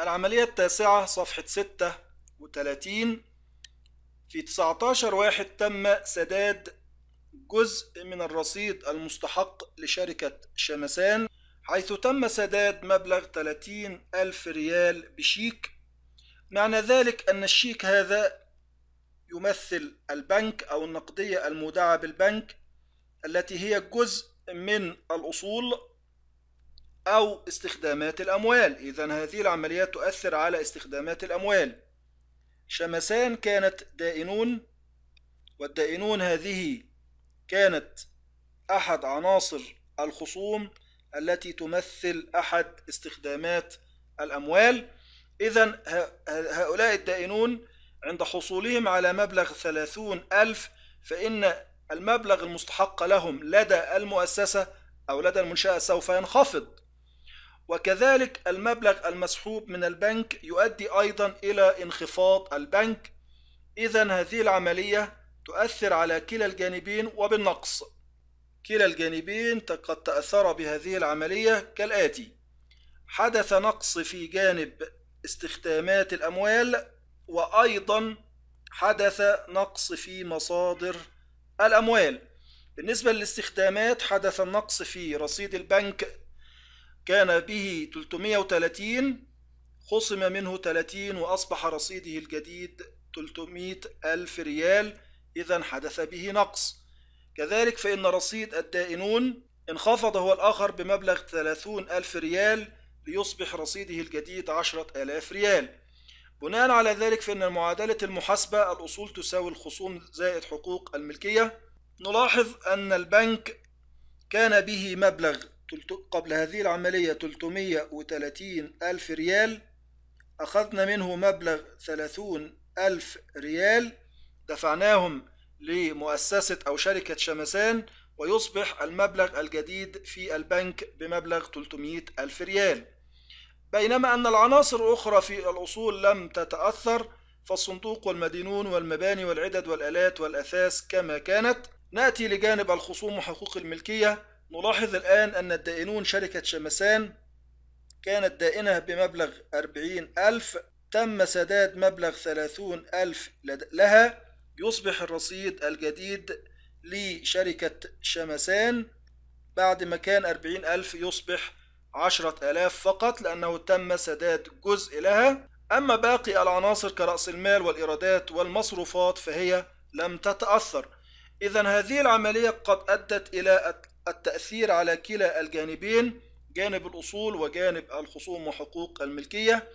العملية التاسعة صفحة 36 في 19 واحد تم سداد جزء من الرصيد المستحق لشركة شمسان حيث تم سداد مبلغ 30 ألف ريال بشيك معنى ذلك أن الشيك هذا يمثل البنك أو النقدية المودعة بالبنك التي هي جزء من الأصول أو استخدامات الأموال إذا هذه العمليات تؤثر على استخدامات الأموال شمسان كانت دائنون والدائنون هذه كانت أحد عناصر الخصوم التي تمثل أحد استخدامات الأموال إذا هؤلاء الدائنون عند حصولهم على مبلغ ثلاثون ألف فإن المبلغ المستحق لهم لدى المؤسسة أو لدى المنشأة سوف ينخفض وكذلك المبلغ المسحوب من البنك يؤدي أيضا إلى انخفاض البنك إذا هذه العملية تؤثر على كلا الجانبين وبالنقص كلا الجانبين قد تأثر بهذه العملية كالآتي حدث نقص في جانب استخدامات الأموال وأيضا حدث نقص في مصادر الأموال بالنسبة للاستخدامات حدث النقص في رصيد البنك كان به 330 خصم منه 30 وأصبح رصيده الجديد 300 ألف ريال إذا حدث به نقص كذلك فإن رصيد الدائنون انخفض هو الآخر بمبلغ 30 ألف ريال ليصبح رصيده الجديد 10 ألاف ريال بناء على ذلك فإن معادلة المحاسبة الأصول تساوي الخصوم زائد حقوق الملكية نلاحظ أن البنك كان به مبلغ قبل هذه العملية 330 ألف ريال أخذنا منه مبلغ 30 ألف ريال دفعناهم لمؤسسة أو شركة شمسان ويصبح المبلغ الجديد في البنك بمبلغ 300 ألف ريال بينما أن العناصر الأخرى في الأصول لم تتأثر فالصندوق والمدينون والمباني والعدد والآلات والأثاث كما كانت نأتي لجانب الخصوم وحقوق الملكية نلاحظ الآن أن الدائنون شركة شمسان كانت دائنة بمبلغ أربعين ألف تم سداد مبلغ ثلاثون ألف لها يصبح الرصيد الجديد لشركة شمسان بعد ما كان أربعين ألف يصبح عشرة ألاف فقط لأنه تم سداد جزء لها أما باقي العناصر كرأس المال والإيرادات والمصروفات فهي لم تتأثر إذا هذه العملية قد أدت إلى التأثير على كلا الجانبين جانب الأصول وجانب الخصوم وحقوق الملكية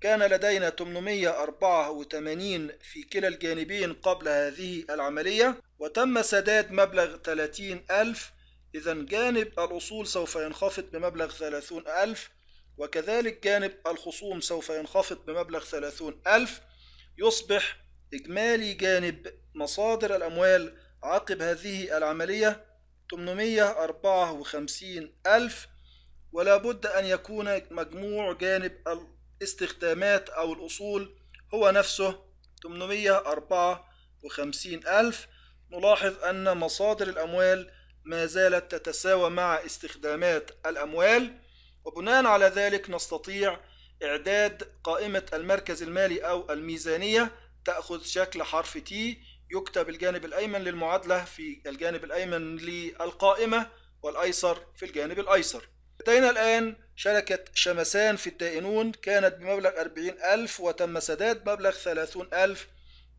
كان لدينا 884 في كلا الجانبين قبل هذه العملية وتم سداد مبلغ 30 ألف إذا جانب الأصول سوف ينخفض بمبلغ 30 ألف وكذلك جانب الخصوم سوف ينخفض بمبلغ 30 ألف يصبح إجمالي جانب مصادر الأموال عقب هذه العملية 854 ألف ولا بد أن يكون مجموع جانب الاستخدامات أو الأصول هو نفسه 854 ألف نلاحظ أن مصادر الأموال ما زالت تتساوى مع استخدامات الأموال وبناء على ذلك نستطيع إعداد قائمة المركز المالي أو الميزانية تأخذ شكل حرف T يكتب الجانب الأيمن للمعادلة في الجانب الأيمن للقائمة والأيسر في الجانب الأيسر لدينا الآن شركة شمسان في الدائنون كانت بمبلغ 40000 وتم سداد مبلغ 30000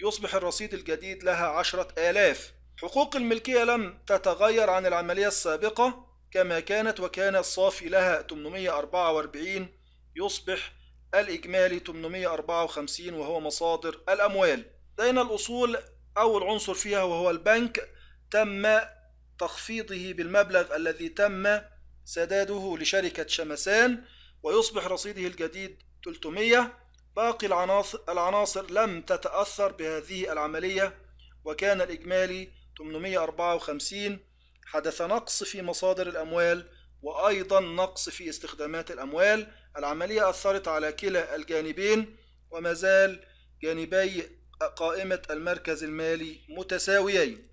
يصبح الرصيد الجديد لها 10000 حقوق الملكية لم تتغير عن العملية السابقة كما كانت وكان الصافي لها 844 يصبح الإجمالي 854 وهو مصادر الأموال لدينا الأصول أول عنصر فيها وهو البنك تم تخفيضه بالمبلغ الذي تم سداده لشركة شمسان ويصبح رصيده الجديد 300 باقي العناصر, العناصر لم تتأثر بهذه العملية وكان الإجمالي 854 حدث نقص في مصادر الأموال وأيضا نقص في استخدامات الأموال العملية أثرت على كلا الجانبين وما زال جانبي قائمة المركز المالي متساويين